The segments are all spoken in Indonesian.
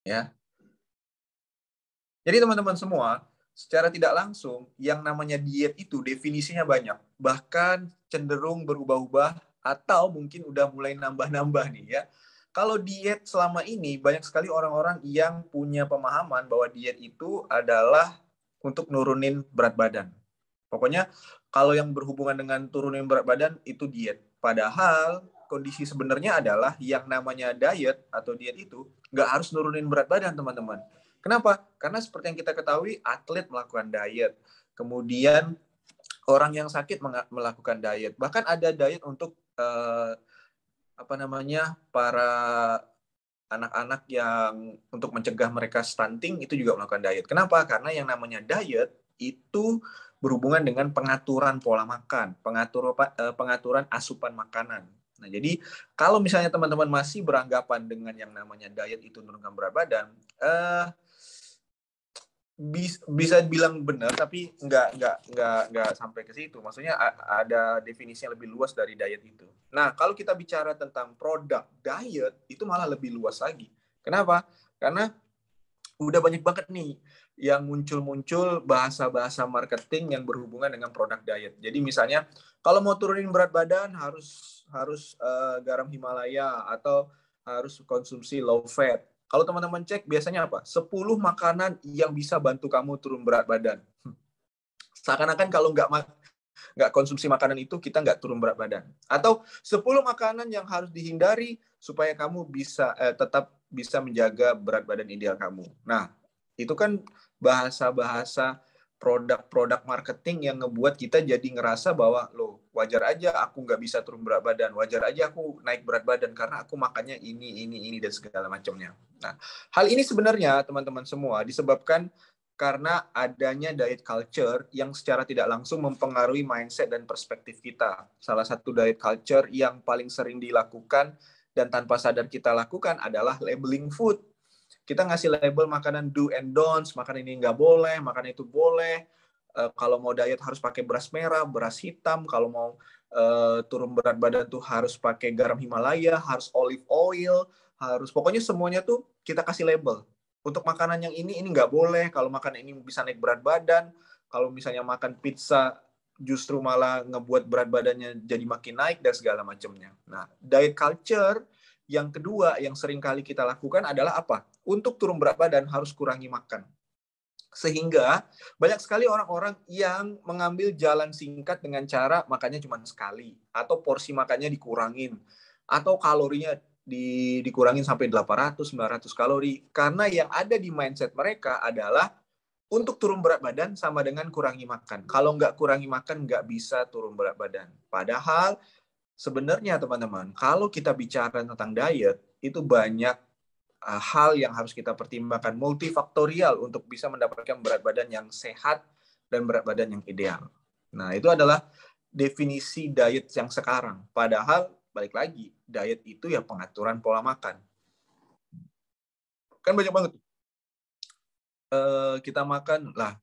Ya. Jadi teman-teman semua, secara tidak langsung yang namanya diet itu definisinya banyak, bahkan cenderung berubah-ubah atau mungkin udah mulai nambah-nambah nih ya. Kalau diet selama ini banyak sekali orang-orang yang punya pemahaman bahwa diet itu adalah untuk nurunin berat badan. Pokoknya kalau yang berhubungan dengan turunin berat badan itu diet. Padahal kondisi sebenarnya adalah yang namanya diet atau diet itu nggak harus nurunin berat badan teman-teman. Kenapa? Karena seperti yang kita ketahui, atlet melakukan diet. Kemudian orang yang sakit melakukan diet. Bahkan ada diet untuk eh, apa namanya para anak-anak yang untuk mencegah mereka stunting itu juga melakukan diet. Kenapa? Karena yang namanya diet itu berhubungan dengan pengaturan pola makan, pengatur, eh, pengaturan asupan makanan. Nah, jadi kalau misalnya teman-teman masih beranggapan dengan yang namanya diet itu menurunkan berat badan, eh, bisa bilang benar tapi nggak nggak nggak nggak sampai ke situ. Maksudnya ada definisi yang lebih luas dari diet itu. Nah, kalau kita bicara tentang produk diet itu malah lebih luas lagi. Kenapa? Karena udah banyak banget nih yang muncul-muncul bahasa-bahasa marketing yang berhubungan dengan produk diet. Jadi misalnya kalau mau turunin berat badan harus harus uh, garam Himalaya atau harus konsumsi low fat. Kalau teman-teman cek biasanya apa? 10 makanan yang bisa bantu kamu turun berat badan. Seakan-akan kalau nggak nggak konsumsi makanan itu kita nggak turun berat badan. Atau 10 makanan yang harus dihindari supaya kamu bisa eh, tetap bisa menjaga berat badan ideal kamu. Nah, itu kan bahasa-bahasa produk-produk marketing yang ngebuat kita jadi ngerasa bahwa lo wajar aja aku nggak bisa turun berat badan wajar aja aku naik berat badan karena aku makannya ini ini ini dan segala macamnya nah hal ini sebenarnya teman-teman semua disebabkan karena adanya diet culture yang secara tidak langsung mempengaruhi mindset dan perspektif kita. Salah satu diet culture yang paling sering dilakukan dan tanpa sadar kita lakukan adalah labeling food kita ngasih label makanan do and don'ts, makan ini nggak boleh, makan itu boleh. E, kalau mau diet harus pakai beras merah, beras hitam. Kalau mau e, turun berat badan tuh harus pakai garam Himalaya, harus olive oil, harus pokoknya semuanya tuh kita kasih label. Untuk makanan yang ini ini nggak boleh. Kalau makan ini bisa naik berat badan. Kalau misalnya makan pizza justru malah ngebuat berat badannya jadi makin naik dan segala macamnya. Nah, diet culture yang kedua yang sering kali kita lakukan adalah apa? untuk turun berat badan harus kurangi makan. Sehingga banyak sekali orang-orang yang mengambil jalan singkat dengan cara makannya cuma sekali atau porsi makannya dikurangin atau kalorinya di, dikurangin sampai 800 900 kalori karena yang ada di mindset mereka adalah untuk turun berat badan sama dengan kurangi makan. Kalau nggak kurangi makan, nggak bisa turun berat badan. Padahal sebenarnya teman-teman, kalau kita bicara tentang diet, itu banyak Eh, hal yang harus kita pertimbangkan multifaktorial untuk bisa mendapatkan berat badan yang sehat dan berat badan yang ideal. Nah, itu adalah definisi diet yang sekarang. Padahal balik lagi, diet itu ya pengaturan pola makan. Kan banyak banget uh, kita makan lah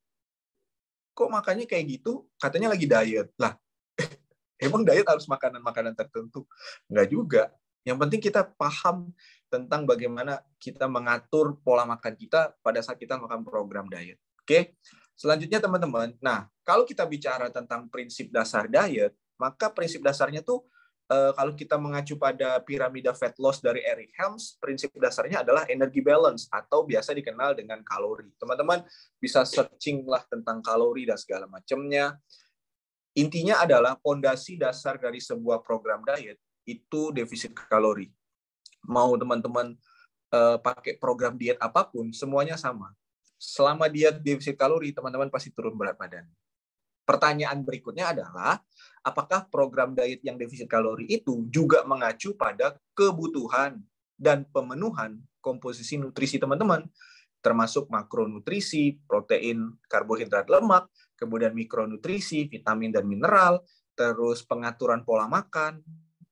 kok makannya kayak gitu katanya lagi diet lah emang diet harus makanan-makanan tertentu Enggak juga yang penting kita paham tentang bagaimana kita mengatur pola makan kita pada saat kita melakukan program diet. Oke. Selanjutnya teman-teman, nah kalau kita bicara tentang prinsip dasar diet, maka prinsip dasarnya tuh eh, kalau kita mengacu pada piramida fat loss dari Eric Helms, prinsip dasarnya adalah energy balance atau biasa dikenal dengan kalori. Teman-teman bisa searching lah tentang kalori dan segala macamnya. Intinya adalah pondasi dasar dari sebuah program diet itu defisit kalori. Mau teman-teman uh, pakai program diet apapun, semuanya sama. Selama diet defisit kalori, teman-teman pasti turun berat badan. Pertanyaan berikutnya adalah, apakah program diet yang defisit kalori itu juga mengacu pada kebutuhan dan pemenuhan komposisi nutrisi teman-teman, termasuk makronutrisi, protein, karbohidrat, lemak, kemudian mikronutrisi, vitamin dan mineral, terus pengaturan pola makan,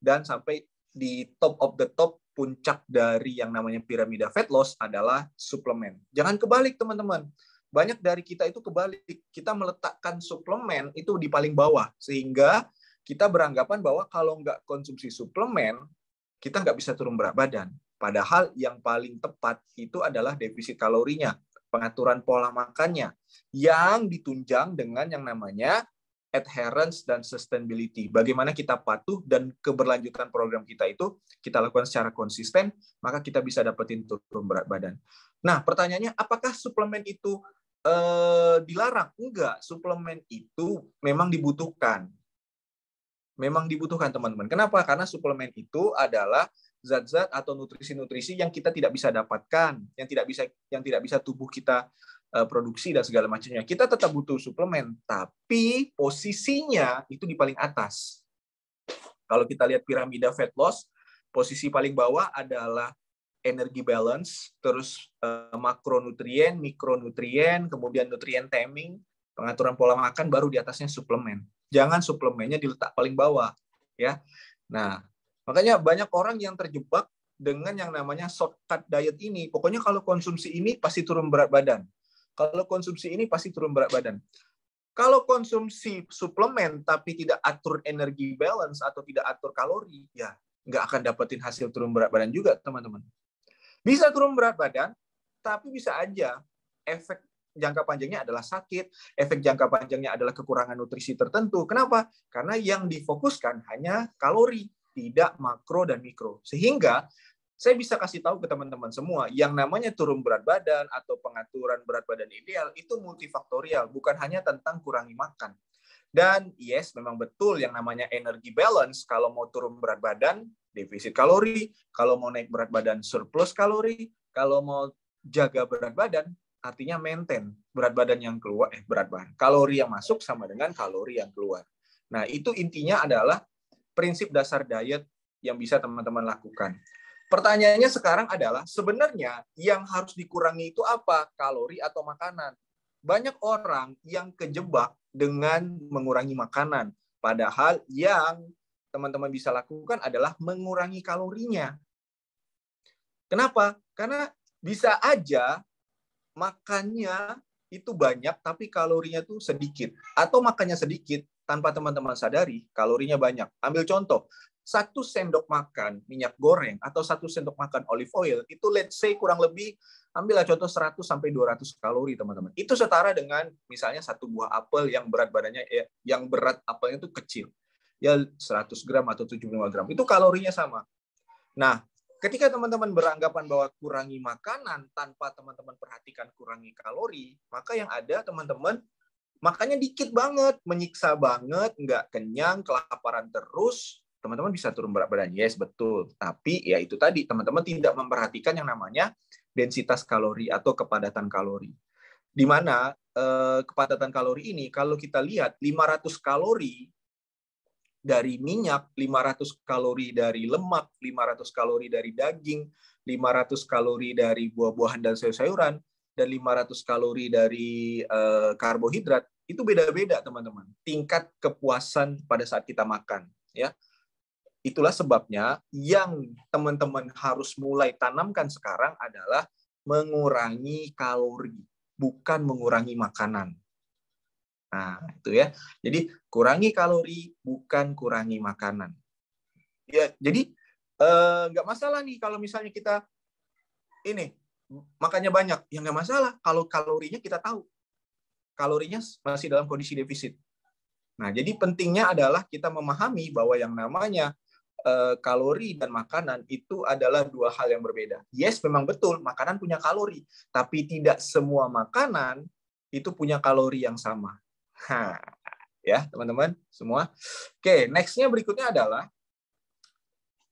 dan sampai di top of the top puncak dari yang namanya piramida fat loss adalah suplemen. Jangan kebalik teman-teman. Banyak dari kita itu kebalik. Kita meletakkan suplemen itu di paling bawah sehingga kita beranggapan bahwa kalau nggak konsumsi suplemen kita nggak bisa turun berat badan. Padahal yang paling tepat itu adalah defisit kalorinya, pengaturan pola makannya yang ditunjang dengan yang namanya adherence dan sustainability. Bagaimana kita patuh dan keberlanjutan program kita itu kita lakukan secara konsisten, maka kita bisa dapetin turun berat badan. Nah, pertanyaannya apakah suplemen itu eh, dilarang? Enggak, suplemen itu memang dibutuhkan. Memang dibutuhkan, teman-teman. Kenapa? Karena suplemen itu adalah zat-zat atau nutrisi-nutrisi yang kita tidak bisa dapatkan, yang tidak bisa yang tidak bisa tubuh kita Eh, produksi dan segala macamnya. Kita tetap butuh suplemen, tapi posisinya itu di paling atas. Kalau kita lihat piramida fat loss, posisi paling bawah adalah energy balance, terus eh, makronutrien, mikronutrien, kemudian nutrien timing, pengaturan pola makan baru di atasnya suplemen. Jangan suplemennya diletak paling bawah, ya. Nah, makanya banyak orang yang terjebak dengan yang namanya shortcut diet ini. Pokoknya kalau konsumsi ini pasti turun berat badan kalau konsumsi ini pasti turun berat badan. Kalau konsumsi suplemen tapi tidak atur energi balance atau tidak atur kalori, ya nggak akan dapetin hasil turun berat badan juga, teman-teman. Bisa turun berat badan, tapi bisa aja efek jangka panjangnya adalah sakit, efek jangka panjangnya adalah kekurangan nutrisi tertentu. Kenapa? Karena yang difokuskan hanya kalori, tidak makro dan mikro. Sehingga saya bisa kasih tahu ke teman-teman semua, yang namanya turun berat badan atau pengaturan berat badan ideal itu multifaktorial, bukan hanya tentang kurangi makan. Dan yes, memang betul yang namanya energy balance, kalau mau turun berat badan, defisit kalori, kalau mau naik berat badan, surplus kalori, kalau mau jaga berat badan, artinya maintain berat badan yang keluar, eh berat badan, kalori yang masuk sama dengan kalori yang keluar. Nah, itu intinya adalah prinsip dasar diet yang bisa teman-teman lakukan. Pertanyaannya sekarang adalah sebenarnya yang harus dikurangi itu apa? Kalori atau makanan? Banyak orang yang kejebak dengan mengurangi makanan. Padahal yang teman-teman bisa lakukan adalah mengurangi kalorinya. Kenapa? Karena bisa aja makannya itu banyak tapi kalorinya tuh sedikit atau makannya sedikit tanpa teman-teman sadari kalorinya banyak. Ambil contoh, satu sendok makan minyak goreng atau satu sendok makan olive oil itu let's say kurang lebih ambillah contoh 100 sampai 200 kalori teman-teman. Itu setara dengan misalnya satu buah apel yang berat badannya eh, yang berat apelnya itu kecil. Ya 100 gram atau 75 gram. Itu kalorinya sama. Nah, ketika teman-teman beranggapan bahwa kurangi makanan tanpa teman-teman perhatikan kurangi kalori, maka yang ada teman-teman makanya dikit banget, menyiksa banget, nggak kenyang, kelaparan terus, teman-teman bisa turun berat badan yes betul tapi ya itu tadi teman-teman tidak memperhatikan yang namanya densitas kalori atau kepadatan kalori di mana eh, kepadatan kalori ini kalau kita lihat 500 kalori dari minyak, 500 kalori dari lemak, 500 kalori dari daging, 500 kalori dari buah-buahan dan sayur-sayuran, dan 500 kalori dari eh, karbohidrat, itu beda-beda teman-teman. Tingkat kepuasan pada saat kita makan, ya. Itulah sebabnya yang teman-teman harus mulai tanamkan sekarang adalah mengurangi kalori, bukan mengurangi makanan. Nah, itu ya. Jadi kurangi kalori, bukan kurangi makanan. Ya, jadi eh, nggak eh, masalah nih kalau misalnya kita ini makannya banyak, ya nggak masalah kalau kalorinya kita tahu. Kalorinya masih dalam kondisi defisit. Nah, jadi pentingnya adalah kita memahami bahwa yang namanya Eh, kalori dan makanan itu adalah dua hal yang berbeda. Yes, memang betul, makanan punya kalori, tapi tidak semua makanan itu punya kalori yang sama. Ha, ya, teman-teman semua. Oke, next-nya berikutnya adalah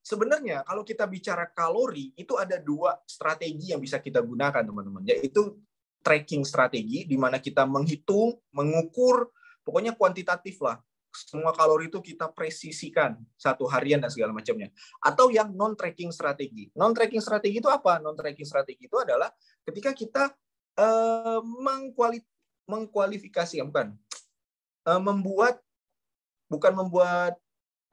sebenarnya kalau kita bicara kalori itu ada dua strategi yang bisa kita gunakan teman-teman yaitu tracking strategi di mana kita menghitung, mengukur, pokoknya kuantitatif lah semua kalori itu kita presisikan satu harian dan segala macamnya. Atau yang non tracking strategi. Non tracking strategi itu apa? Non tracking strategi itu adalah ketika kita uh, mengkuali mengkualifikasi, ya, bukan uh, membuat bukan membuat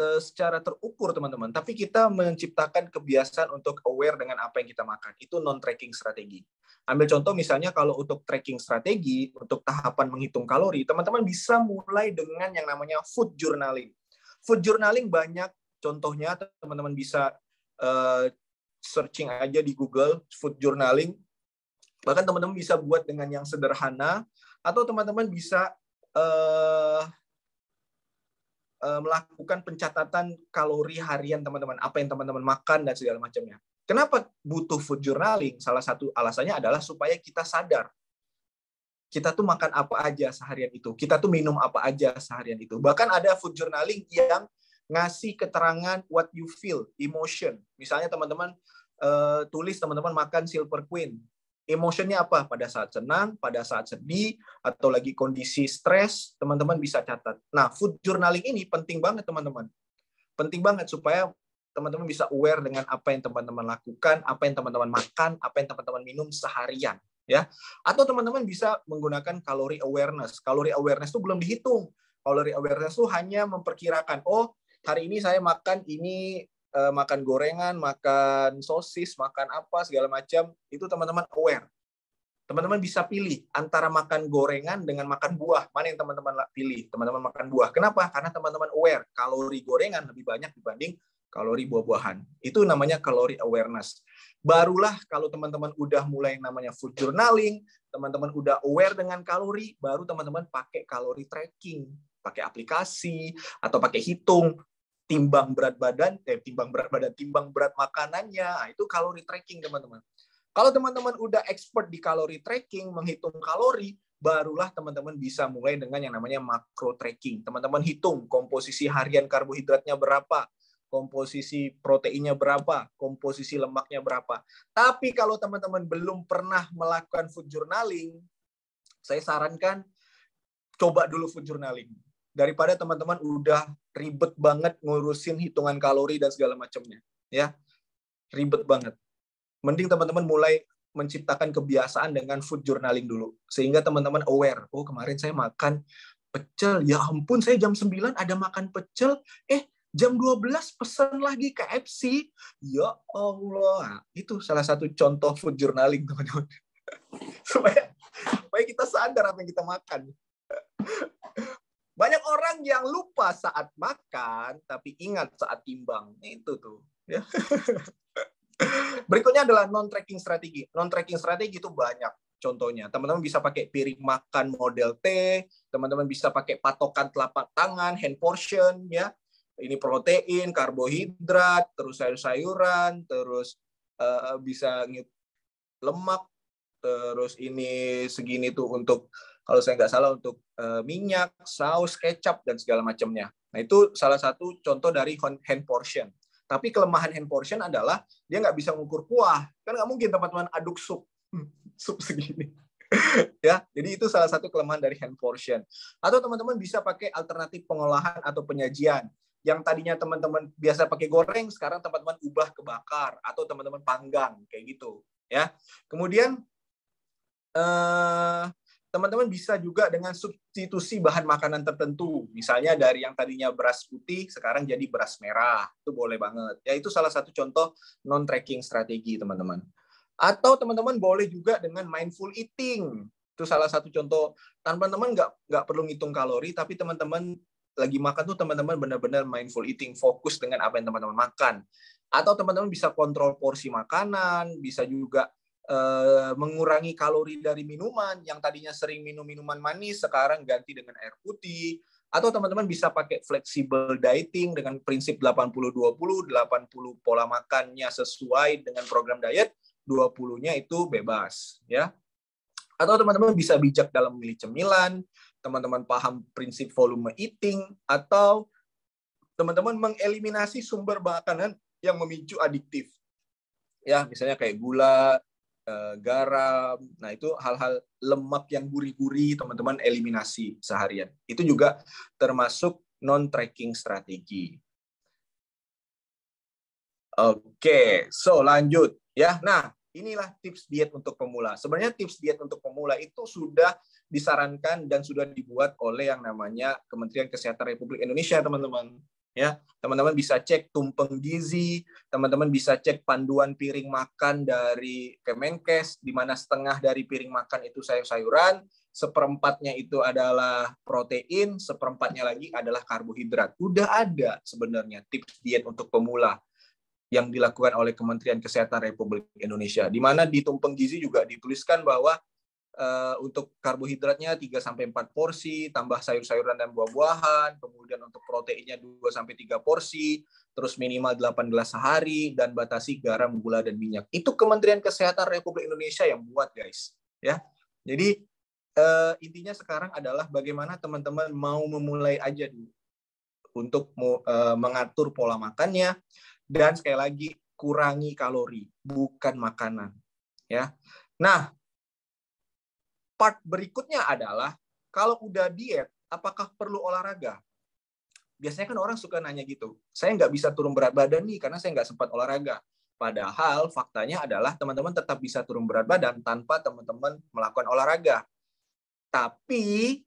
Eh, secara terukur teman-teman, tapi kita menciptakan kebiasaan untuk aware dengan apa yang kita makan. Itu non-tracking strategi. Ambil contoh misalnya kalau untuk tracking strategi, untuk tahapan menghitung kalori, teman-teman bisa mulai dengan yang namanya food journaling. Food journaling banyak contohnya, teman-teman bisa uh, searching aja di Google food journaling. Bahkan teman-teman bisa buat dengan yang sederhana, atau teman-teman bisa uh, Eh, melakukan pencatatan kalori harian teman-teman, apa yang teman-teman makan dan segala macamnya. Kenapa butuh food journaling? Salah satu alasannya adalah supaya kita sadar kita tuh makan apa aja seharian itu, kita tuh minum apa aja seharian itu. Bahkan ada food journaling yang ngasih keterangan what you feel, emotion. Misalnya teman-teman uh, tulis teman-teman makan silver queen, Emosinya apa pada saat senang, pada saat sedih, atau lagi kondisi stres, teman-teman bisa catat. Nah, food journaling ini penting banget teman-teman. Penting banget supaya teman-teman bisa aware dengan apa yang teman-teman lakukan, apa yang teman-teman makan, apa yang teman-teman minum seharian, ya. Atau teman-teman bisa menggunakan kalori awareness. Kalori awareness itu belum dihitung. Kalori awareness itu hanya memperkirakan, oh hari ini saya makan ini uh, makan gorengan, makan sosis, makan apa segala macam, itu teman-teman aware. Teman-teman bisa pilih antara makan gorengan dengan makan buah. Mana yang teman-teman pilih? Teman-teman makan buah. Kenapa? Karena teman-teman aware kalori gorengan lebih banyak dibanding kalori buah-buahan. Itu namanya kalori awareness. Barulah kalau teman-teman udah mulai namanya food journaling, teman-teman udah aware dengan kalori, baru teman-teman pakai kalori tracking pakai aplikasi atau pakai hitung timbang berat badan, eh, timbang berat badan, timbang berat makanannya, nah, itu kalori tracking teman-teman. Kalau teman-teman udah expert di kalori tracking, menghitung kalori, barulah teman-teman bisa mulai dengan yang namanya makro tracking. Teman-teman hitung komposisi harian karbohidratnya berapa, komposisi proteinnya berapa, komposisi lemaknya berapa. Tapi kalau teman-teman belum pernah melakukan food journaling, saya sarankan coba dulu food journaling daripada teman-teman udah ribet banget ngurusin hitungan kalori dan segala macamnya ya ribet banget mending teman-teman mulai menciptakan kebiasaan dengan food journaling dulu sehingga teman-teman aware oh kemarin saya makan pecel ya ampun saya jam 9 ada makan pecel eh jam 12 pesan lagi KFC ya Allah itu salah satu contoh food journaling teman-teman supaya supaya kita sadar apa yang kita makan banyak orang yang lupa saat makan, tapi ingat saat timbang. Itu tuh. Ya. Berikutnya adalah non-tracking strategi. Non-tracking strategi itu banyak contohnya. Teman-teman bisa pakai piring makan model T, teman-teman bisa pakai patokan telapak tangan, hand portion, ya. Ini protein, karbohidrat, terus sayur-sayuran, terus uh, bisa lemak, terus ini segini tuh untuk kalau saya nggak salah untuk eh, minyak, saus, kecap dan segala macamnya. Nah itu salah satu contoh dari hand portion. Tapi kelemahan hand portion adalah dia nggak bisa mengukur kuah. Kan nggak mungkin teman-teman aduk sup hmm, sup segini. ya, jadi itu salah satu kelemahan dari hand portion. Atau teman-teman bisa pakai alternatif pengolahan atau penyajian. Yang tadinya teman-teman biasa pakai goreng, sekarang teman-teman ubah ke bakar atau teman-teman panggang kayak gitu, ya. Kemudian eh teman-teman bisa juga dengan substitusi bahan makanan tertentu. Misalnya dari yang tadinya beras putih, sekarang jadi beras merah. Itu boleh banget. Ya, itu salah satu contoh non-tracking strategi, teman-teman. Atau teman-teman boleh juga dengan mindful eating. Itu salah satu contoh. Teman-teman nggak, nggak perlu ngitung kalori, tapi teman-teman lagi makan tuh teman-teman benar-benar mindful eating, fokus dengan apa yang teman-teman makan. Atau teman-teman bisa kontrol porsi makanan, bisa juga Eh, mengurangi kalori dari minuman yang tadinya sering minum minuman manis sekarang ganti dengan air putih atau teman-teman bisa pakai flexible dieting dengan prinsip 80-20, 80 pola makannya sesuai dengan program diet, 20-nya itu bebas, ya. Atau teman-teman bisa bijak dalam memilih cemilan, teman-teman paham prinsip volume eating, atau teman-teman mengeliminasi sumber makanan yang memicu adiktif. Ya, misalnya kayak gula, Eh, garam. Nah, itu hal-hal lemak yang gurih-gurih teman-teman eliminasi seharian. Itu juga termasuk non-tracking strategi. Oke, okay, so lanjut ya. Nah, inilah tips diet untuk pemula. Sebenarnya tips diet untuk pemula itu sudah disarankan dan sudah dibuat oleh yang namanya Kementerian Kesehatan Republik Indonesia, teman-teman ya teman-teman bisa cek tumpeng gizi teman-teman bisa cek panduan piring makan dari Kemenkes di mana setengah dari piring makan itu sayur-sayuran seperempatnya itu adalah protein seperempatnya lagi adalah karbohidrat udah ada sebenarnya tips diet untuk pemula yang dilakukan oleh Kementerian Kesehatan Republik Indonesia di mana di tumpeng gizi juga dituliskan bahwa Eh, untuk karbohidratnya 3 sampai 4 porsi, tambah sayur-sayuran dan buah-buahan, kemudian untuk proteinnya 2 sampai 3 porsi, terus minimal 8 gelas sehari dan batasi garam, gula dan minyak. Itu Kementerian Kesehatan Republik Indonesia yang buat, guys. Ya. Jadi uh, intinya sekarang adalah bagaimana teman-teman mau memulai aja dulu untuk uh, mengatur pola makannya dan sekali lagi kurangi kalori bukan makanan ya nah part berikutnya adalah kalau udah diet, apakah perlu olahraga? Biasanya kan orang suka nanya gitu, saya nggak bisa turun berat badan nih karena saya nggak sempat olahraga. Padahal faktanya adalah teman-teman tetap bisa turun berat badan tanpa teman-teman melakukan olahraga. Tapi,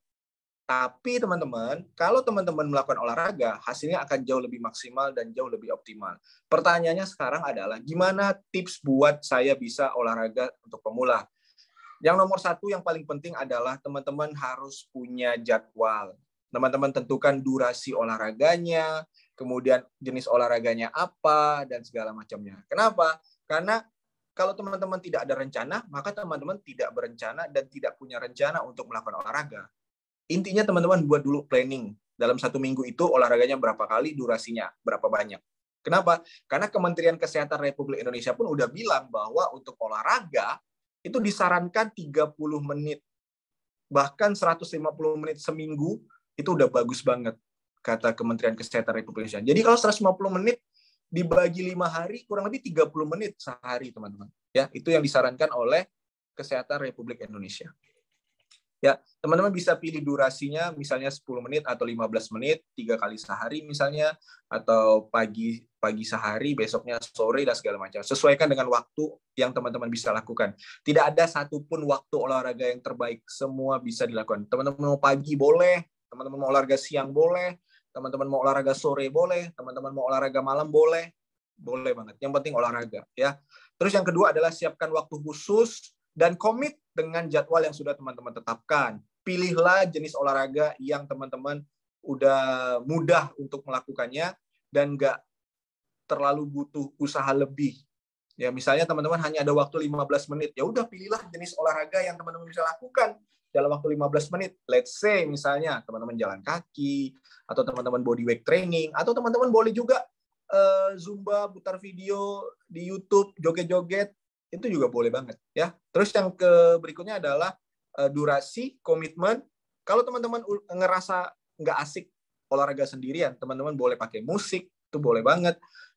tapi teman-teman, kalau teman-teman melakukan olahraga, hasilnya akan jauh lebih maksimal dan jauh lebih optimal. Pertanyaannya sekarang adalah, gimana tips buat saya bisa olahraga untuk pemula? Yang nomor satu yang paling penting adalah teman-teman harus punya jadwal. Teman-teman tentukan durasi olahraganya, kemudian jenis olahraganya apa, dan segala macamnya. Kenapa? Karena kalau teman-teman tidak ada rencana, maka teman-teman tidak berencana dan tidak punya rencana untuk melakukan olahraga. Intinya teman-teman buat dulu planning. Dalam satu minggu itu olahraganya berapa kali, durasinya berapa banyak. Kenapa? Karena Kementerian Kesehatan Republik Indonesia pun udah bilang bahwa untuk olahraga itu disarankan 30 menit bahkan 150 menit seminggu itu udah bagus banget kata Kementerian Kesehatan Republik Indonesia. Jadi kalau 150 menit dibagi lima hari kurang lebih 30 menit sehari teman-teman ya itu yang disarankan oleh kesehatan Republik Indonesia ya teman-teman bisa pilih durasinya misalnya 10 menit atau 15 menit tiga kali sehari misalnya atau pagi pagi sehari, besoknya sore, dan segala macam. Sesuaikan dengan waktu yang teman-teman bisa lakukan. Tidak ada satupun waktu olahraga yang terbaik. Semua bisa dilakukan. Teman-teman mau pagi boleh, teman-teman mau olahraga siang boleh, teman-teman mau olahraga sore boleh, teman-teman mau olahraga malam boleh, boleh banget. Yang penting olahraga ya. Terus yang kedua adalah siapkan waktu khusus dan komit dengan jadwal yang sudah teman-teman tetapkan. Pilihlah jenis olahraga yang teman-teman udah mudah untuk melakukannya dan nggak terlalu butuh usaha lebih. Ya, misalnya teman-teman hanya ada waktu 15 menit, ya udah pilihlah jenis olahraga yang teman-teman bisa lakukan dalam waktu 15 menit. Let's say misalnya teman-teman jalan kaki atau teman-teman body weight training atau teman-teman boleh juga uh, zumba putar video di YouTube joget-joget itu juga boleh banget ya. Terus yang ke berikutnya adalah uh, durasi, komitmen. Kalau teman-teman ngerasa nggak asik olahraga sendirian, teman-teman boleh pakai musik, itu boleh banget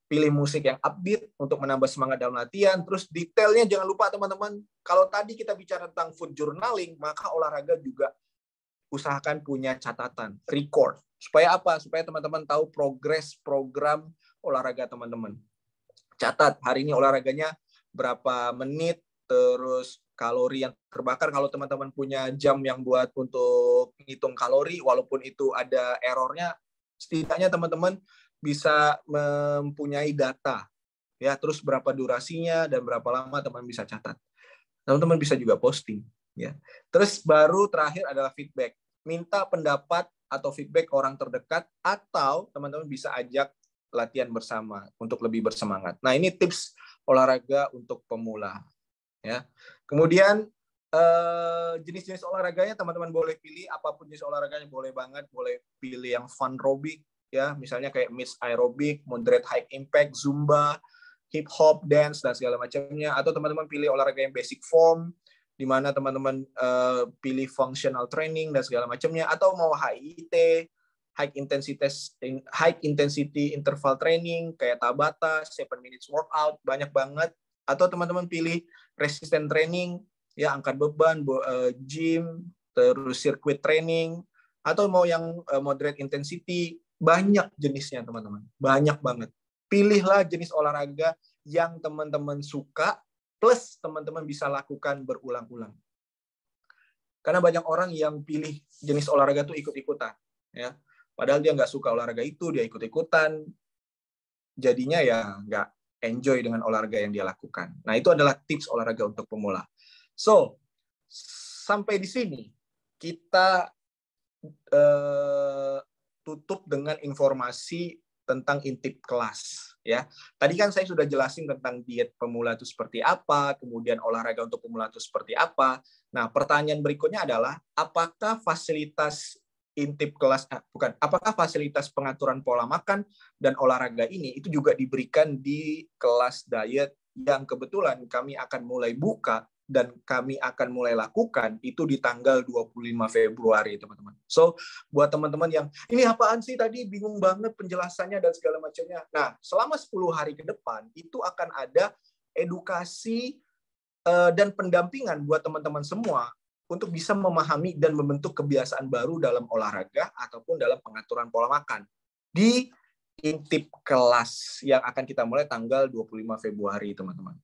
pilih musik yang upbeat untuk menambah semangat dalam latihan. Terus detailnya jangan lupa teman-teman, kalau tadi kita bicara tentang food journaling, maka olahraga juga usahakan punya catatan, record. Supaya apa? Supaya teman-teman tahu progres program olahraga teman-teman. Catat hari ini olahraganya berapa menit, terus kalori yang terbakar kalau teman-teman punya jam yang buat untuk menghitung kalori walaupun itu ada errornya setidaknya teman-teman bisa mempunyai data ya terus berapa durasinya dan berapa lama teman bisa catat teman-teman bisa juga posting ya terus baru terakhir adalah feedback minta pendapat atau feedback orang terdekat atau teman-teman bisa ajak latihan bersama untuk lebih bersemangat nah ini tips olahraga untuk pemula ya kemudian eh, jenis-jenis olahraganya teman-teman boleh pilih apapun jenis olahraganya boleh banget boleh pilih yang fun robik ya misalnya kayak mix aerobik, moderate high impact, zumba, hip hop, dance dan segala macamnya atau teman-teman pilih olahraga yang basic form di mana teman-teman uh, pilih functional training dan segala macamnya atau mau HIIT high intensity high intensity interval training kayak Tabata, seven minutes workout banyak banget atau teman-teman pilih resistant training ya angkat beban, eh, gym, terus circuit training atau mau yang eh, moderate intensity banyak jenisnya, teman-teman. Banyak banget. Pilihlah jenis olahraga yang teman-teman suka, plus teman-teman bisa lakukan berulang-ulang. Karena banyak orang yang pilih jenis olahraga tuh ikut-ikutan. ya. Padahal dia nggak suka olahraga itu, dia ikut-ikutan. Jadinya ya nggak enjoy dengan olahraga yang dia lakukan. Nah, itu adalah tips olahraga untuk pemula. So, sampai di sini kita eh, tutup dengan informasi tentang intip kelas ya. Tadi kan saya sudah jelasin tentang diet pemula itu seperti apa, kemudian olahraga untuk pemula itu seperti apa. Nah, pertanyaan berikutnya adalah apakah fasilitas intip kelas eh, bukan apakah fasilitas pengaturan pola makan dan olahraga ini itu juga diberikan di kelas diet yang kebetulan kami akan mulai buka dan kami akan mulai lakukan itu di tanggal 25 Februari, teman-teman. So, buat teman-teman yang ini apaan sih tadi bingung banget penjelasannya dan segala macamnya. Nah, selama 10 hari ke depan itu akan ada edukasi eh, dan pendampingan buat teman-teman semua untuk bisa memahami dan membentuk kebiasaan baru dalam olahraga ataupun dalam pengaturan pola makan di intip kelas yang akan kita mulai tanggal 25 Februari, teman-teman.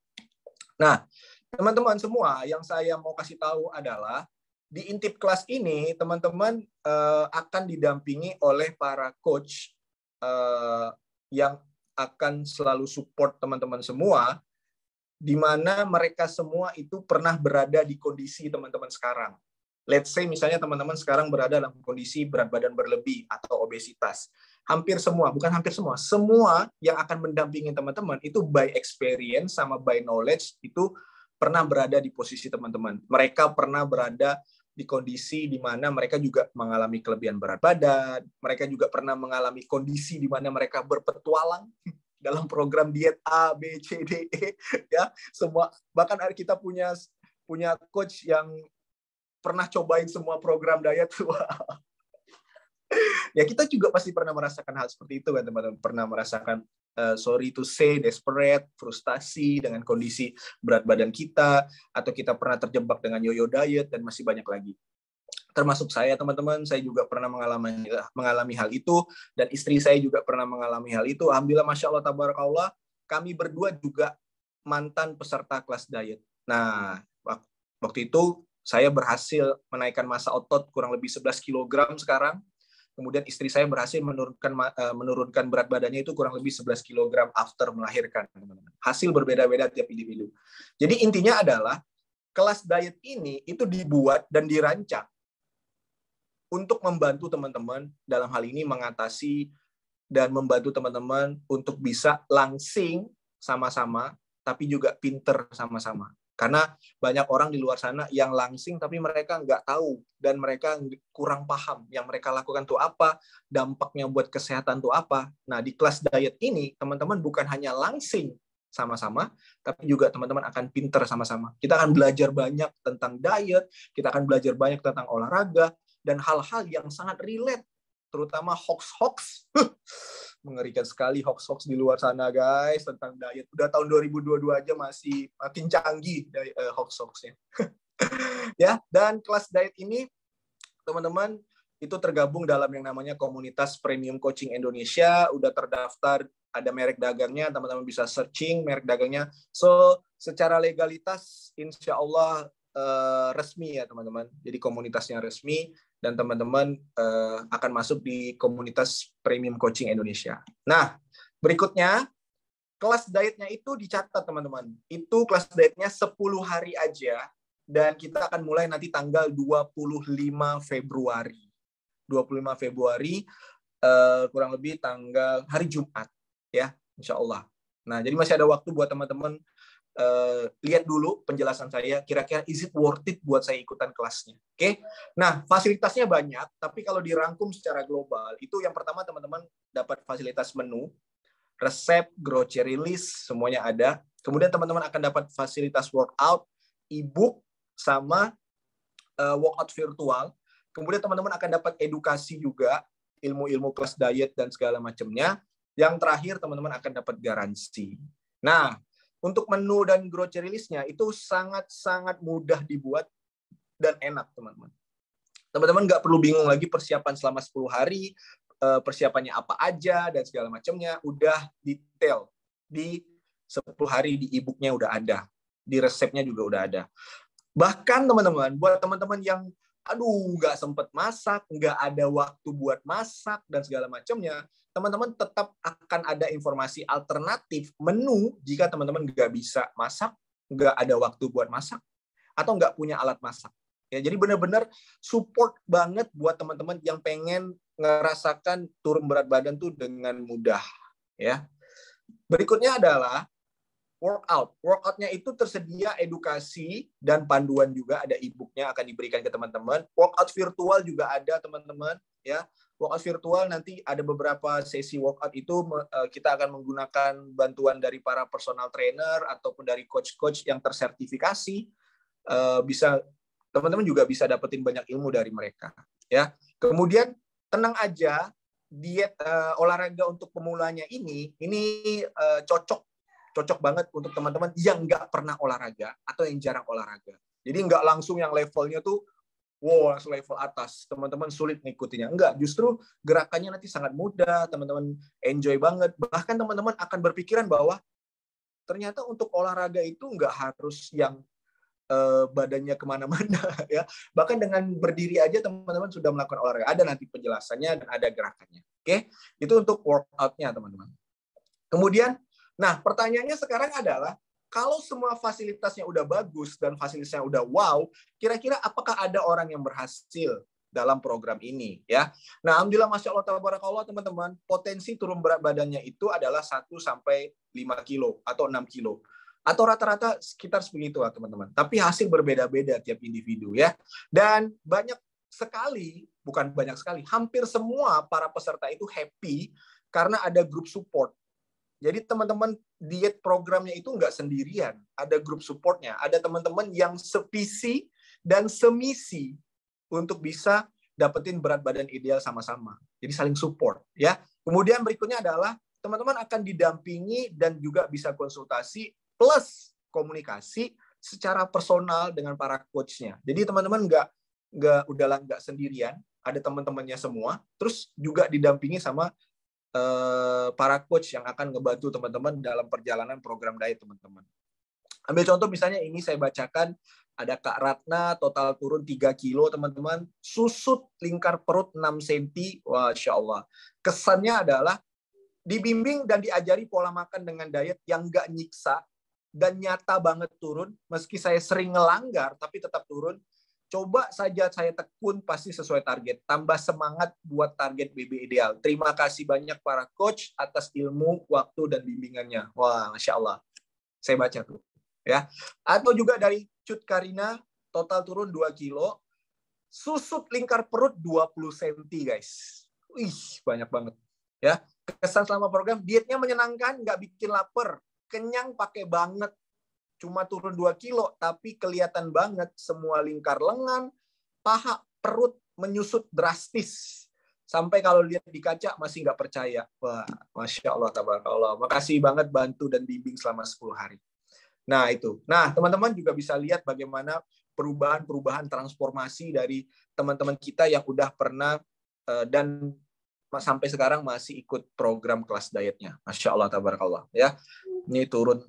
Nah, Teman-teman semua, yang saya mau kasih tahu adalah di intip kelas ini teman-teman uh, akan didampingi oleh para coach uh, yang akan selalu support teman-teman semua di mana mereka semua itu pernah berada di kondisi teman-teman sekarang. Let's say misalnya teman-teman sekarang berada dalam kondisi berat badan berlebih atau obesitas. Hampir semua, bukan hampir semua, semua yang akan mendampingi teman-teman itu by experience sama by knowledge itu pernah berada di posisi teman-teman. Mereka pernah berada di kondisi di mana mereka juga mengalami kelebihan berat badan, mereka juga pernah mengalami kondisi di mana mereka berpetualang dalam program diet A, B, C, D, E, ya semua bahkan kita punya punya coach yang pernah cobain semua program diet. ya kita juga pasti pernah merasakan hal seperti itu kan teman-teman pernah merasakan uh, sorry to say desperate, frustasi dengan kondisi berat badan kita atau kita pernah terjebak dengan yo yo diet dan masih banyak lagi. Termasuk saya teman-teman, saya juga pernah mengalami mengalami hal itu dan istri saya juga pernah mengalami hal itu. Alhamdulillah masya Allah tabarakallah, kami berdua juga mantan peserta kelas diet. Nah, waktu itu saya berhasil menaikkan masa otot kurang lebih 11 kg sekarang kemudian istri saya berhasil menurunkan eh, menurunkan berat badannya itu kurang lebih 11 kg after melahirkan Hasil berbeda-beda tiap individu. Jadi intinya adalah kelas diet ini itu dibuat dan dirancang untuk membantu teman-teman dalam hal ini mengatasi dan membantu teman-teman untuk bisa langsing sama-sama tapi juga pinter sama-sama. Karena banyak orang di luar sana yang langsing tapi mereka nggak tahu dan mereka kurang paham yang mereka lakukan itu apa, dampaknya buat kesehatan itu apa. Nah, di kelas diet ini teman-teman bukan hanya langsing sama-sama, tapi juga teman-teman akan pinter sama-sama. Kita akan belajar banyak tentang diet, kita akan belajar banyak tentang olahraga, dan hal-hal yang sangat relate terutama hoax-hoax. Mengerikan sekali hoax-hoax di luar sana, guys, tentang diet. Udah tahun 2022 aja masih makin canggih dari uh, eh, hoax-hoaxnya. ya, dan kelas diet ini teman-teman itu tergabung dalam yang namanya komunitas Premium Coaching Indonesia, udah terdaftar, ada merek dagangnya, teman-teman bisa searching merek dagangnya. So, secara legalitas insya Allah eh, resmi ya teman-teman. Jadi komunitasnya resmi dan teman-teman uh, akan masuk di komunitas Premium Coaching Indonesia. Nah, berikutnya kelas dietnya itu dicatat teman-teman. Itu kelas dietnya 10 hari aja dan kita akan mulai nanti tanggal 25 Februari. 25 Februari uh, kurang lebih tanggal hari Jumat ya, Insya Allah. Nah, jadi masih ada waktu buat teman-teman Eh, lihat dulu penjelasan saya kira-kira is it worth it buat saya ikutan kelasnya. Oke. Okay? Nah, fasilitasnya banyak, tapi kalau dirangkum secara global, itu yang pertama teman-teman dapat fasilitas menu, resep, grocery list, semuanya ada. Kemudian teman-teman akan dapat fasilitas workout, ebook sama uh, workout virtual. Kemudian teman-teman akan dapat edukasi juga, ilmu-ilmu kelas diet dan segala macamnya. Yang terakhir teman-teman akan dapat garansi. Nah, untuk menu dan grocery listnya itu sangat-sangat mudah dibuat dan enak teman-teman. Teman-teman nggak perlu bingung lagi persiapan selama 10 hari, eh, persiapannya apa aja dan segala macamnya udah detail di 10 hari di e udah ada, di resepnya juga udah ada. Bahkan teman-teman, buat teman-teman yang aduh nggak sempet masak, nggak ada waktu buat masak dan segala macamnya, teman-teman tetap akan ada informasi alternatif menu jika teman-teman nggak bisa masak, nggak ada waktu buat masak, atau nggak punya alat masak. Ya, jadi benar-benar support banget buat teman-teman yang pengen ngerasakan turun berat badan tuh dengan mudah. Ya, berikutnya adalah workout. Workoutnya itu tersedia edukasi dan panduan juga ada e-booknya akan diberikan ke teman-teman. Workout virtual juga ada teman-teman ya. Workout virtual nanti ada beberapa sesi workout itu e, kita akan menggunakan bantuan dari para personal trainer ataupun dari coach-coach yang tersertifikasi e, bisa teman-teman juga bisa dapetin banyak ilmu dari mereka ya. Kemudian tenang aja diet uh, olahraga untuk pemulanya ini ini uh, cocok cocok banget untuk teman-teman yang nggak pernah olahraga atau yang jarang olahraga. Jadi nggak langsung yang levelnya tuh wow level atas teman-teman sulit ngikutinnya. enggak justru gerakannya nanti sangat mudah teman-teman enjoy banget bahkan teman-teman akan berpikiran bahwa ternyata untuk olahraga itu enggak harus yang eh, badannya kemana-mana ya bahkan dengan berdiri aja teman-teman sudah melakukan olahraga ada nanti penjelasannya dan ada gerakannya oke itu untuk workoutnya teman-teman kemudian Nah, pertanyaannya sekarang adalah kalau semua fasilitasnya udah bagus dan fasilitasnya udah wow, kira-kira apakah ada orang yang berhasil dalam program ini ya. Nah, alhamdulillah masya Allah tabarakallah teman-teman, potensi turun berat badannya itu adalah 1 sampai 5 kilo atau 6 kilo atau rata-rata sekitar segitu lah teman-teman. Tapi hasil berbeda-beda tiap individu ya. Dan banyak sekali, bukan banyak sekali, hampir semua para peserta itu happy karena ada grup support jadi teman-teman diet programnya itu nggak sendirian, ada grup supportnya, ada teman-teman yang sevisi dan semisi untuk bisa dapetin berat badan ideal sama-sama. Jadi saling support ya. Kemudian berikutnya adalah teman-teman akan didampingi dan juga bisa konsultasi plus komunikasi secara personal dengan para coachnya. Jadi teman-teman nggak nggak udahlah nggak sendirian, ada teman-temannya semua. Terus juga didampingi sama Eh, para coach yang akan ngebantu teman-teman dalam perjalanan program diet teman-teman. Ambil contoh misalnya ini saya bacakan ada Kak Ratna total turun 3 kilo teman-teman, susut lingkar perut 6 cm, Masya Allah. Kesannya adalah dibimbing dan diajari pola makan dengan diet yang gak nyiksa dan nyata banget turun, meski saya sering ngelanggar tapi tetap turun, Coba saja saya tekun pasti sesuai target. Tambah semangat buat target BB ideal. Terima kasih banyak para coach atas ilmu, waktu, dan bimbingannya. Wah, Masya Allah. Saya baca tuh. ya. Atau juga dari Cut Karina, total turun 2 kilo. Susut lingkar perut 20 cm, guys. Wih, banyak banget. Ya, kesan selama program dietnya menyenangkan nggak bikin lapar kenyang pakai banget cuma turun 2 kilo, tapi kelihatan banget semua lingkar lengan, paha, perut menyusut drastis. Sampai kalau lihat di kaca masih nggak percaya. Wah, Masya Allah, tabarakallah. Makasih banget bantu dan bimbing selama 10 hari. Nah, itu. Nah, teman-teman juga bisa lihat bagaimana perubahan-perubahan transformasi dari teman-teman kita yang udah pernah eh, dan sampai sekarang masih ikut program kelas dietnya. Masya Allah, tabarakallah. Ya, ini turun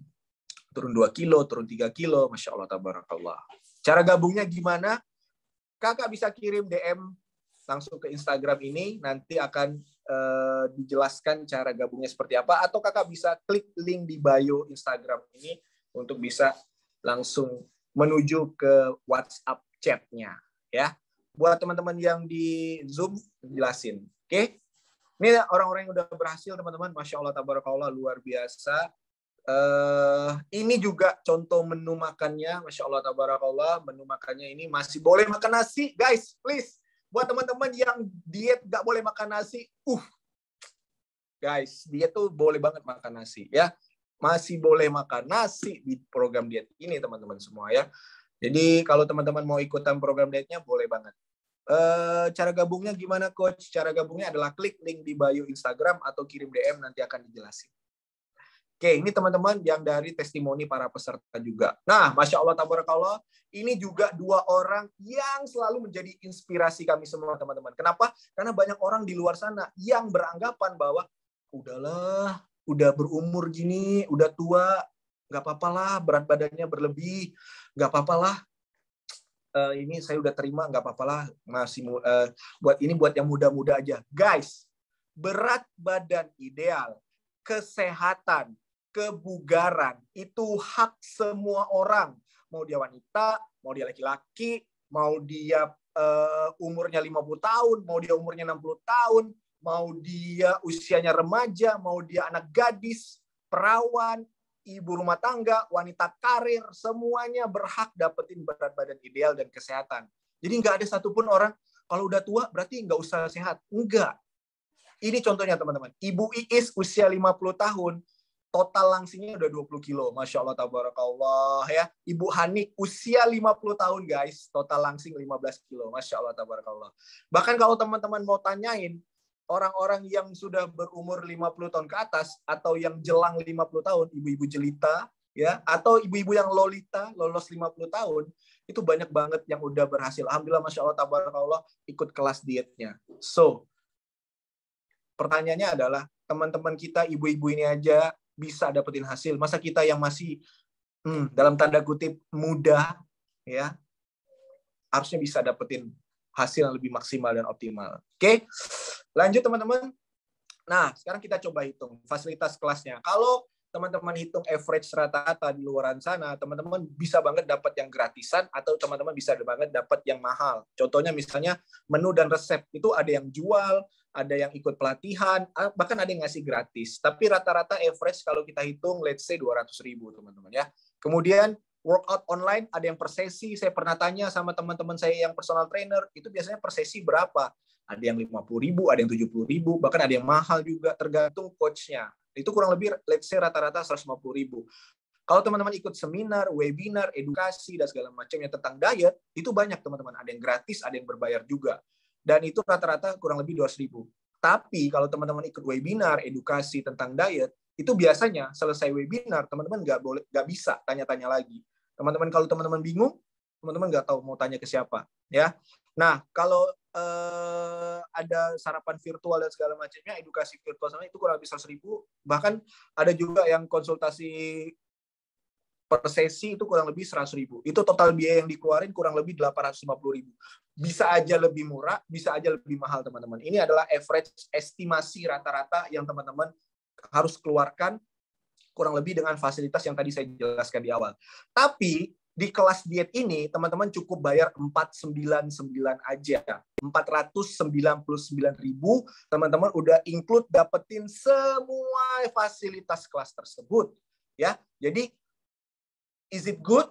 turun 2 kilo, turun 3 kilo, Masya Allah, tabarakallah. Cara gabungnya gimana? Kakak bisa kirim DM langsung ke Instagram ini, nanti akan uh, dijelaskan cara gabungnya seperti apa, atau kakak bisa klik link di bio Instagram ini untuk bisa langsung menuju ke WhatsApp chatnya. ya Buat teman-teman yang di Zoom, jelasin. Oke? Okay? Ini orang-orang yang udah berhasil, teman-teman. Masya Allah, tabarakallah, luar biasa. Uh, ini juga contoh menu makannya, masya Allah tabarakallah, menu makannya ini masih boleh makan nasi, guys, please. Buat teman-teman yang diet gak boleh makan nasi, uh, guys, diet tuh boleh banget makan nasi ya, masih boleh makan nasi di program diet ini teman-teman semua ya. Jadi kalau teman-teman mau ikutan program dietnya boleh banget. Uh, cara gabungnya gimana coach? Cara gabungnya adalah klik link di bio Instagram atau kirim DM nanti akan dijelasin. Oke, ini teman-teman yang dari testimoni para peserta juga. Nah, Masya Allah, Tabarakallah, ini juga dua orang yang selalu menjadi inspirasi kami semua, teman-teman. Kenapa? Karena banyak orang di luar sana yang beranggapan bahwa, udahlah, udah berumur gini, udah tua, nggak apa-apalah, berat badannya berlebih, nggak apa-apalah, uh, ini saya udah terima nggak apa-apalah masih uh, buat ini buat yang muda-muda aja guys berat badan ideal kesehatan kebugaran. Itu hak semua orang. Mau dia wanita, mau dia laki-laki, mau dia uh, umurnya 50 tahun, mau dia umurnya 60 tahun, mau dia usianya remaja, mau dia anak gadis, perawan, ibu rumah tangga, wanita karir, semuanya berhak dapetin berat badan ideal dan kesehatan. Jadi nggak ada satupun orang kalau udah tua berarti nggak usah sehat. Enggak. Ini contohnya teman-teman. Ibu Iis usia 50 tahun total langsingnya udah 20 kilo. Masya Allah, tabarakallah ya. Ibu Hanik usia 50 tahun guys, total langsing 15 kilo. Masya Allah, tabarakallah. Bahkan kalau teman-teman mau tanyain, orang-orang yang sudah berumur 50 tahun ke atas atau yang jelang 50 tahun, ibu-ibu jelita, ya atau ibu-ibu yang lolita lolos 50 tahun itu banyak banget yang udah berhasil alhamdulillah masya allah tabarakallah ikut kelas dietnya so pertanyaannya adalah teman-teman kita ibu-ibu ini aja bisa dapetin hasil. Masa kita yang masih hmm, dalam tanda kutip muda ya harusnya bisa dapetin hasil yang lebih maksimal dan optimal. Oke, lanjut teman-teman. Nah, sekarang kita coba hitung fasilitas kelasnya. Kalau teman-teman hitung average rata-rata di luaran sana, teman-teman bisa banget dapat yang gratisan atau teman-teman bisa banget dapat yang mahal. Contohnya misalnya menu dan resep itu ada yang jual, ada yang ikut pelatihan, bahkan ada yang ngasih gratis. Tapi rata-rata average kalau kita hitung, let's say 200 ribu, teman-teman ya. Kemudian workout online, ada yang per sesi, saya pernah tanya sama teman-teman saya yang personal trainer, itu biasanya per sesi berapa? Ada yang 50 ribu, ada yang 70 ribu, bahkan ada yang mahal juga, tergantung coachnya. Itu kurang lebih, let's say rata-rata 150 ribu. Kalau teman-teman ikut seminar, webinar, edukasi, dan segala macamnya tentang diet, itu banyak teman-teman. Ada yang gratis, ada yang berbayar juga. Dan itu rata-rata kurang lebih 200 ribu. Tapi kalau teman-teman ikut webinar, edukasi tentang diet, itu biasanya selesai webinar, teman-teman nggak boleh nggak bisa tanya-tanya lagi. Teman-teman kalau teman-teman bingung, teman-teman nggak tahu mau tanya ke siapa, ya. Nah, kalau eh, ada sarapan virtual dan segala macamnya, edukasi virtual sama itu kurang lebih 100 ribu. Bahkan ada juga yang konsultasi per sesi itu kurang lebih 100 ribu. Itu total biaya yang dikeluarin kurang lebih 850 ribu. Bisa aja lebih murah, bisa aja lebih mahal teman-teman. Ini adalah average estimasi rata-rata yang teman-teman harus keluarkan kurang lebih dengan fasilitas yang tadi saya jelaskan di awal. Tapi di kelas diet ini teman-teman cukup bayar 499 aja. ribu teman-teman udah include dapetin semua fasilitas kelas tersebut ya. Jadi Is it good?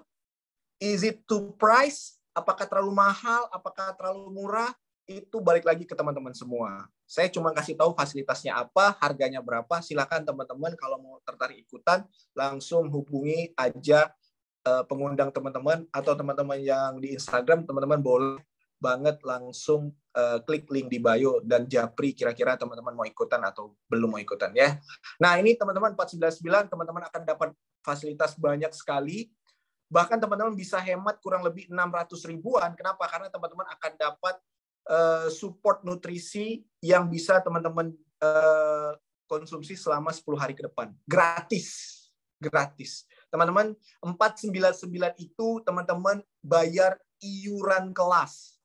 Is it too price? Apakah terlalu mahal? Apakah terlalu murah? Itu balik lagi ke teman-teman semua. Saya cuma kasih tahu fasilitasnya apa, harganya berapa. Silakan teman-teman kalau mau tertarik ikutan langsung hubungi aja eh, pengundang teman-teman atau teman-teman yang di Instagram teman-teman boleh banget langsung Eh, klik link di bio dan japri kira-kira teman-teman mau ikutan atau belum mau ikutan ya. Nah, ini teman-teman 499 teman-teman akan dapat fasilitas banyak sekali. Bahkan teman-teman bisa hemat kurang lebih 600 ribuan. Kenapa? Karena teman-teman akan dapat uh, support nutrisi yang bisa teman-teman uh, konsumsi selama 10 hari ke depan. Gratis. Gratis. Teman-teman, 499 itu teman-teman bayar iuran kelas.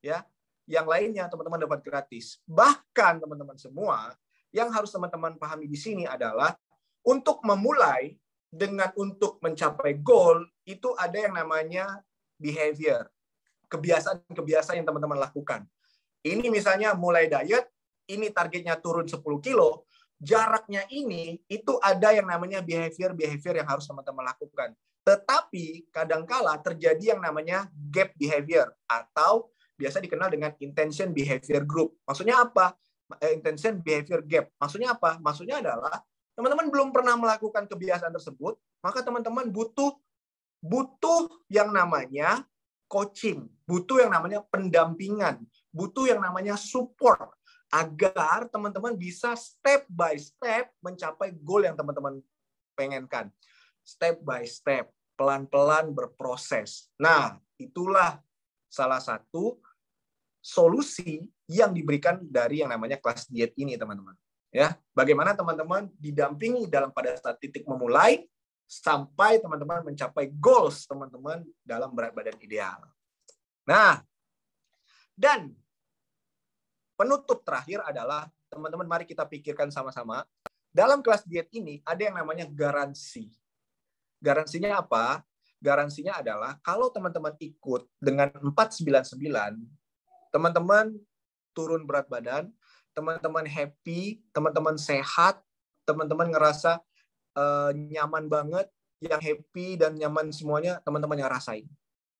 Ya, yang lainnya teman-teman dapat gratis. Bahkan teman-teman semua, yang harus teman-teman pahami di sini adalah untuk memulai dengan untuk mencapai goal itu ada yang namanya behavior. Kebiasaan-kebiasaan yang teman-teman lakukan. Ini misalnya mulai diet, ini targetnya turun 10 kilo, jaraknya ini itu ada yang namanya behavior-behavior yang harus teman-teman lakukan. Tetapi kadangkala terjadi yang namanya gap behavior atau biasa dikenal dengan intention behavior group. Maksudnya apa? Eh, intention behavior gap. Maksudnya apa? Maksudnya adalah teman-teman belum pernah melakukan kebiasaan tersebut, maka teman-teman butuh butuh yang namanya coaching, butuh yang namanya pendampingan, butuh yang namanya support agar teman-teman bisa step by step mencapai goal yang teman-teman pengenkan. Step by step, pelan-pelan berproses. Nah, itulah salah satu solusi yang diberikan dari yang namanya kelas diet ini, teman-teman. Ya, bagaimana teman-teman didampingi dalam pada saat titik memulai sampai teman-teman mencapai goals teman-teman dalam berat badan ideal. Nah, dan penutup terakhir adalah teman-teman mari kita pikirkan sama-sama dalam kelas diet ini ada yang namanya garansi. Garansinya apa? Garansinya adalah kalau teman-teman ikut dengan 499 Teman-teman turun berat badan, teman-teman happy, teman-teman sehat, teman-teman ngerasa uh, nyaman banget, yang happy dan nyaman semuanya teman-teman yang rasain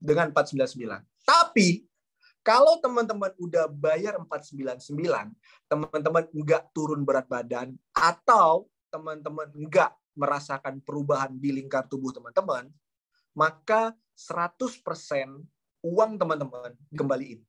dengan 499. Tapi kalau teman-teman udah bayar 499, teman-teman nggak turun berat badan atau teman-teman nggak merasakan perubahan di lingkar tubuh teman-teman, maka 100% uang teman-teman kembaliin.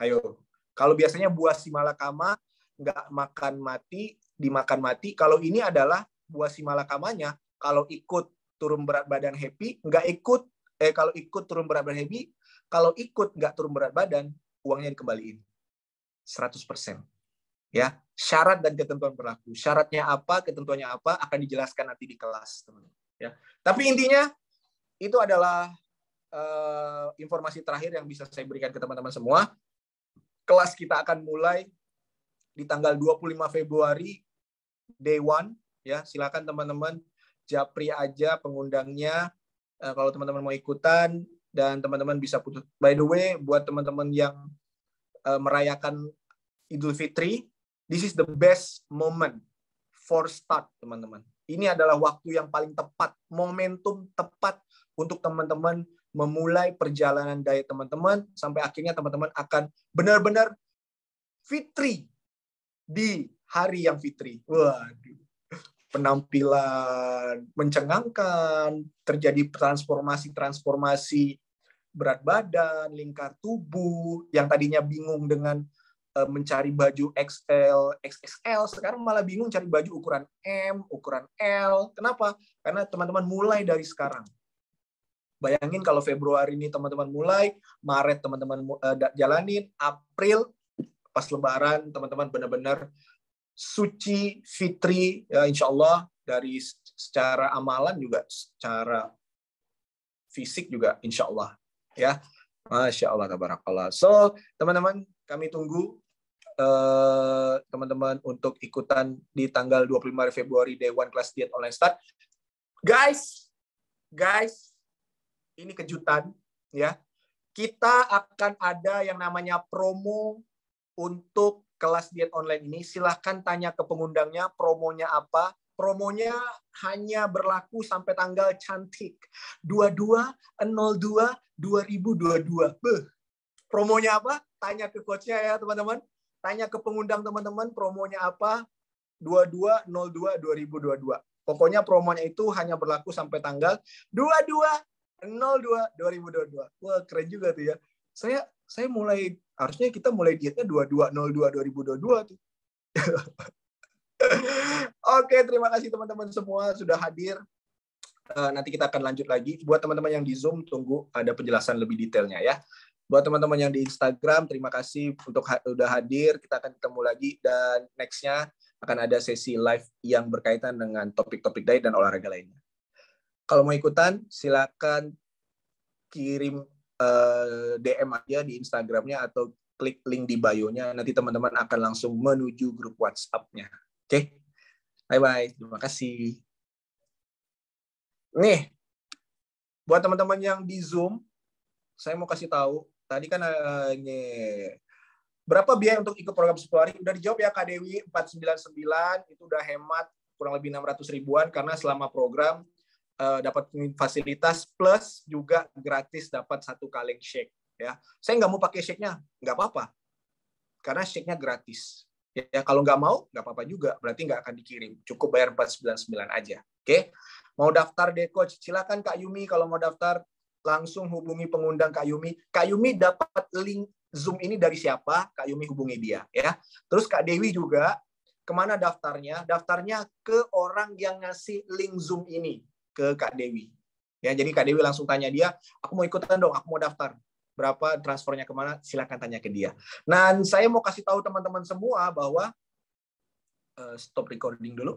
Ayo. Kalau biasanya buah simalakama nggak makan mati, dimakan mati. Kalau ini adalah buah simalakamanya, kalau ikut turun berat badan happy, nggak ikut, eh kalau ikut turun berat badan happy, kalau ikut nggak turun berat badan, uangnya dikembaliin. 100%. Ya, syarat dan ketentuan berlaku. Syaratnya apa, ketentuannya apa akan dijelaskan nanti di kelas, teman. Ya. Tapi intinya itu adalah uh, informasi terakhir yang bisa saya berikan ke teman-teman semua kelas kita akan mulai di tanggal 25 Februari day one ya silakan teman-teman japri aja pengundangnya uh, kalau teman-teman mau ikutan dan teman-teman bisa putus by the way buat teman-teman yang uh, merayakan Idul Fitri this is the best moment for start teman-teman ini adalah waktu yang paling tepat momentum tepat untuk teman-teman memulai perjalanan diet teman-teman sampai akhirnya teman-teman akan benar-benar fitri di hari yang fitri. Waduh. Penampilan mencengangkan, terjadi transformasi-transformasi berat badan, lingkar tubuh, yang tadinya bingung dengan eh, mencari baju XL, XXL, sekarang malah bingung cari baju ukuran M, ukuran L. Kenapa? Karena teman-teman mulai dari sekarang. Bayangin kalau Februari ini teman-teman mulai, Maret teman-teman uh, jalanin, April pas Lebaran teman-teman benar-benar suci fitri ya insya Allah dari secara amalan juga secara fisik juga insya Allah ya masya Allah tabarakallah so teman-teman kami tunggu teman eh, teman-teman untuk ikutan di tanggal 25 Februari Day One Class Diet Online Start guys guys ini kejutan ya. Kita akan ada yang namanya promo untuk kelas diet online ini. Silahkan tanya ke pengundangnya promonya apa. Promonya hanya berlaku sampai tanggal cantik 2202 Beuh. Promonya apa? Tanya ke coachnya ya teman-teman. Tanya ke pengundang teman-teman promonya apa 2202 2022. Pokoknya promonya itu hanya berlaku sampai tanggal 22 02 2022. Wah, keren juga tuh ya. Saya saya mulai harusnya kita mulai dietnya 2202 2022 tuh. Oke, terima kasih teman-teman semua sudah hadir. Uh, nanti kita akan lanjut lagi. Buat teman-teman yang di Zoom, tunggu ada penjelasan lebih detailnya ya. Buat teman-teman yang di Instagram, terima kasih untuk ha udah hadir. Kita akan ketemu lagi dan nextnya akan ada sesi live yang berkaitan dengan topik-topik diet dan olahraga lainnya. Kalau mau ikutan, silakan kirim uh, eh, DM aja di Instagramnya atau klik link di bio-nya. Nanti teman-teman akan langsung menuju grup WhatsApp-nya. Oke? Okay? Bye-bye. Terima kasih. Nih, buat teman-teman yang di Zoom, saya mau kasih tahu. Tadi kan uh, berapa biaya untuk ikut program 10 hari? Udah dijawab ya Kak Dewi, 499 itu udah hemat kurang lebih 600 ribuan karena selama program Eh, dapat fasilitas plus juga gratis dapat satu kaleng shake ya saya nggak mau pakai shake nya nggak apa-apa karena shake nya gratis ya kalau nggak mau nggak apa-apa juga berarti nggak akan dikirim cukup bayar 499 aja oke okay? mau daftar deh coach silakan kak Yumi kalau mau daftar langsung hubungi pengundang Kak Yumi. Kak Yumi dapat link Zoom ini dari siapa? Kak Yumi hubungi dia ya. Terus Kak Dewi juga kemana daftarnya? Daftarnya ke orang yang ngasih link Zoom ini ke Kak Dewi. Ya, jadi Kak Dewi langsung tanya dia, aku mau ikutan dong, aku mau daftar. Berapa transfernya kemana? Silahkan tanya ke dia. Nah, saya mau kasih tahu teman-teman semua bahwa uh, stop recording dulu.